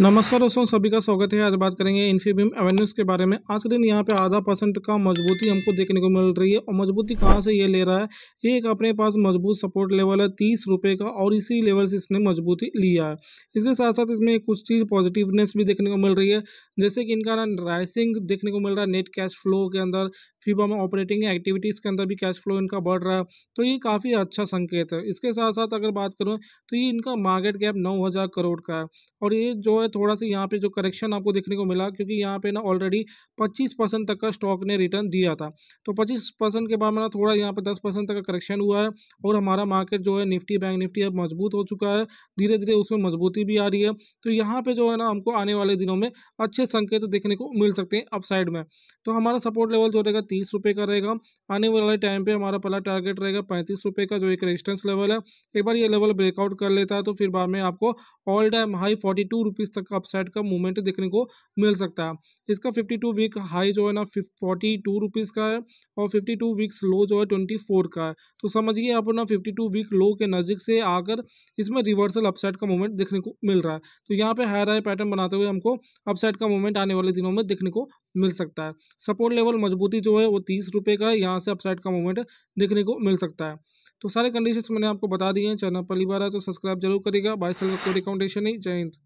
नमस्कार दोस्तों सभी का स्वागत है आज बात करेंगे इन्फीबीम एवेन्यूज के बारे में आज के दिन यहाँ पे आधा परसेंट का मजबूती हमको देखने को मिल रही है और मजबूती कहाँ से ये ले रहा है ये एक अपने पास मजबूत सपोर्ट लेवल है तीस रुपये का और इसी लेवल से इसने मजबूती लिया है इसके साथ साथ इसमें कुछ चीज़ पॉजिटिवनेस भी देखने को मिल रही है जैसे कि इनका राइसिंग देखने को मिल रहा है नेट कैश फ्लो के अंदर फी हमें ऑपरेटिंग एक्टिविटीज़ के अंदर भी कैश फ्लो इनका बढ़ रहा है तो ये काफ़ी अच्छा संकेत है इसके साथ साथ अगर बात करूँ तो ये इनका मार्केट गैप नौ हज़ार करोड़ का है और ये जो है थोड़ा सा यहाँ पे जो करेक्शन आपको देखने को मिला क्योंकि यहाँ पे ना ऑलरेडी पच्चीस परसेंट तक का स्टॉक ने रिटर्न दिया था तो पच्चीस परसेंट के बाद में ना थोड़ा यहाँ पर दस परसेंट तक का करेक्शन हुआ है और हमारा मार्केट जो है निफ्टी बैंक निफ्टी अब मजबूत हो चुका है धीरे धीरे उसमें मजबूती भी आ रही है तो यहाँ पर जो है ना हमको आने वाले दिनों में अच्छे संकेत देखने को मिल सकते हैं अपसाइड में तो हमारा सपोर्ट लेवल जो रहेगा तीस रुपये का रहेगा आने वाले टाइम पे हमारा पहला टारगेट रहेगा पैंतीस रुपये का जो एक रेजिस्टेंस लेवल है एक बार ये लेवल ब्रेकआउट कर लेता है तो फिर बाद में आपको all time high forty two rupees तक का अपसाइड का मूवमेंट देखने को मिल सकता है इसका फिफ्टी टू वीक हाई जो है ना फोर्टी टू रुपीज़ का है और फिफ्टी टू वीक्स लो जो है ट्वेंटी फोर का है तो समझिए आप ना फिफ्टी टू वीक लो के नज़दीक से आकर इसमें रिवर्सल अपसाइड का मूवमेंट देखने को मिल रहा है तो यहाँ पर हायर हाई पैटर्न बनाते हुए हमको अपसाइड का मूवमेंट आने वाले दिनों में देखने को मिल सकता है सपोर्ट लेवल मजबूती जो है वो तीस रुपये का है यहाँ से अपसाइड का मूवमेंट देखने को मिल सकता है तो सारे कंडीशंस मैंने आपको बता दिए हैं चैनल पहली बार है तो सब्सक्राइब जरूर करेगा बाईस साल का कोई जय हिंद